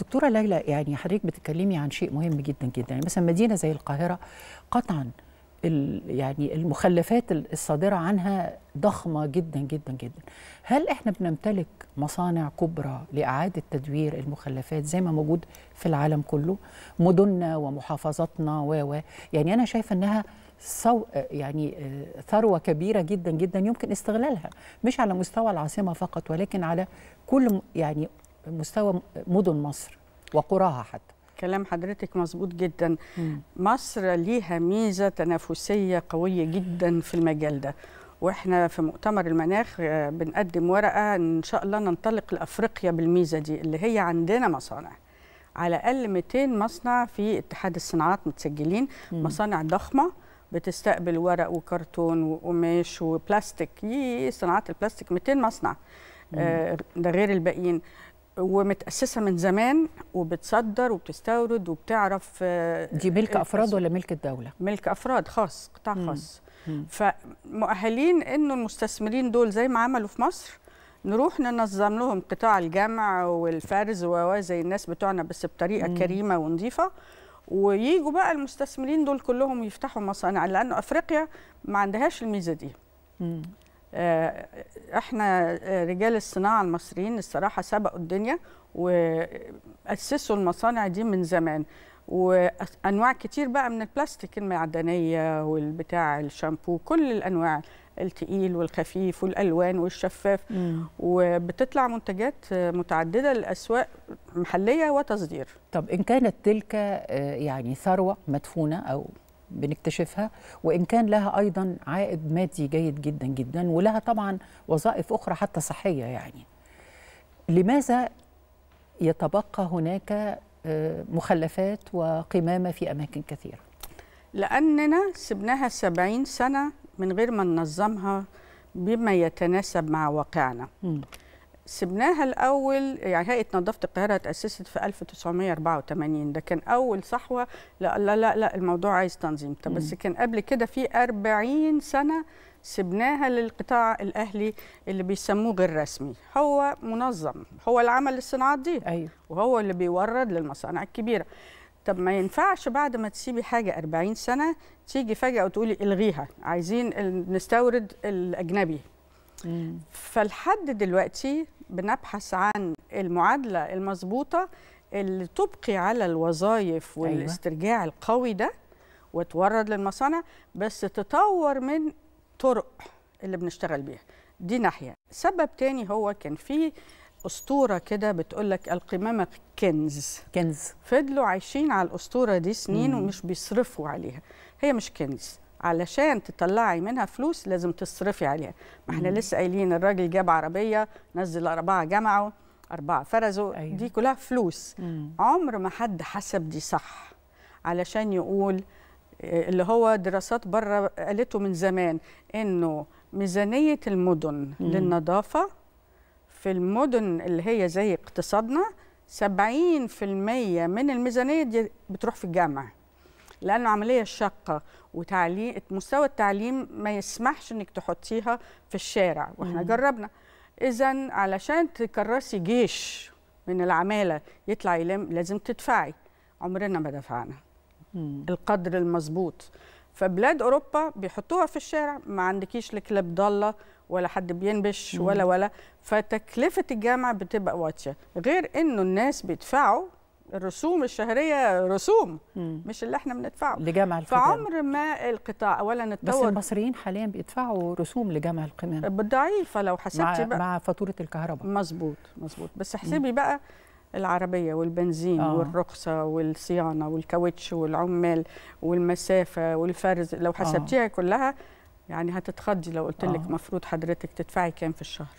دكتوره ليلى يعني حضرتك بتتكلمي عن شيء مهم جدا جدا يعني مثلا مدينه زي القاهره قطعا يعني المخلفات الصادره عنها ضخمه جدا جدا جدا هل احنا بنمتلك مصانع كبرى لاعاده تدوير المخلفات زي ما موجود في العالم كله مدننا ومحافظاتنا و يعني انا شايفه انها سو يعني آه، ثروه كبيره جدا جدا يمكن استغلالها مش على مستوى العاصمه فقط ولكن على كل يعني مستوى مدن مصر وقراها حتى كلام حضرتك مظبوط جدا مم. مصر ليها ميزه تنافسيه قويه جدا في المجال ده واحنا في مؤتمر المناخ آه، بنقدم ورقه ان شاء الله ننطلق لافريقيا بالميزه دي اللي هي عندنا مصانع على الاقل 200 مصنع في اتحاد الصناعات متسجلين مم. مصانع ضخمه بتستقبل ورق وكرتون وقماش وبلاستيك صناعات البلاستيك 200 مصنع آه ده غير الباقيين ومتأسسة من زمان وبتصدر وبتستورد وبتعرف آه، دي ملك أفراد ولا ملك الدولة؟ ملك أفراد خاص قطاع خاص مم. فمؤهلين إنه المستثمرين دول زي ما عملوا في مصر نروح ننظم لهم قطاع الجمع والفرز زي الناس بتوعنا بس بطريقة مم. كريمة ونظيفة وييجوا بقى المستثمرين دول كلهم يفتحوا مصانع لأنه أفريقيا ما عندهاش الميزة دي مم. آه، احنا آه، رجال الصناعه المصريين الصراحه سبقوا الدنيا واسسوا المصانع دي من زمان وانواع كتير بقى من البلاستيك المعدنيه والبتاع الشامبو كل الانواع التقيل والخفيف والالوان والشفاف مم. وبتطلع منتجات متعدده للاسواق محليه وتصدير طب ان كانت تلك آه، يعني ثروه مدفونه او بنكتشفها وان كان لها ايضا عائد مادي جيد جدا جدا ولها طبعا وظائف اخرى حتى صحيه يعني لماذا يتبقى هناك آه، مخلفات وقمامه في اماكن كثيره لاننا سبناها 70 سنه من غير ما ننظمها بما يتناسب مع واقعنا م. سبناها الاول يعني هيئه نظافه القاهره اتاسست في 1984 ده كان اول صحوه لا لا لا, لا الموضوع عايز تنظيم طب بس كان قبل كده في 40 سنه سبناها للقطاع الاهلي اللي بيسموه غير رسمي هو منظم هو اللي عمل الصناعات دي أيوه. وهو اللي بيورد للمصانع الكبيره طب ما ينفعش بعد ما تسيبي حاجه 40 سنه تيجي فجاه وتقولي الغيها عايزين نستورد الاجنبي فلحد دلوقتي بنبحث عن المعادله المظبوطه اللي تبقي على الوظائف أيوة. والاسترجاع القوي ده وتورد للمصانع بس تطور من طرق اللي بنشتغل بيها دي ناحيه سبب تاني هو كان في اسطوره كده بتقول لك القمامه كنز كنز فضلوا عايشين على الاسطوره دي سنين مم. ومش بيصرفوا عليها هي مش كنز علشان تطلعي منها فلوس لازم تصرفي عليها ما احنا لسه قايلين الراجل جاب عربيه نزل اربعه جمعه اربعه فرزوا أيوة. دي كلها فلوس مم. عمر ما حد حسب دي صح علشان يقول آه، اللي هو دراسات بره قالته من زمان انه ميزانيه المدن مم. للنظافه في المدن اللي هي زي اقتصادنا 70% من الميزانيه دي بتروح في الجامعه لانه عمليه شاقه وتعليم مستوى التعليم ما يسمحش انك تحطيها في الشارع واحنا مم. جربنا اذا علشان تكرسي جيش من العماله يطلع يلم لازم تدفعي عمرنا ما دفعنا مم. القدر المظبوط فبلاد اوروبا بيحطوها في الشارع ما عندكيش لكلب ضاله ولا حد بينبش مم. ولا ولا فتكلفه الجامعه بتبقى واطيه غير انه الناس بيدفعوا الرسوم الشهريه رسوم مم. مش اللي احنا بندفعه لجمع الختام فعمر ما القطاع اولا اتطور بس المصريين حاليا بيدفعوا رسوم لجمع القمامه بالضعيفه لو حسبتي مع بقى مع فاتوره الكهرباء مظبوط مظبوط بس احسبي بقى العربية والبنزين آه. والرخصة والصيانة والكاوتش والعمال والمسافة والفرز لو آه. حسبتيها آه. كلها يعني هتتخضي لو قلت لك آه. مفروض حضرتك تدفعي كام في الشهر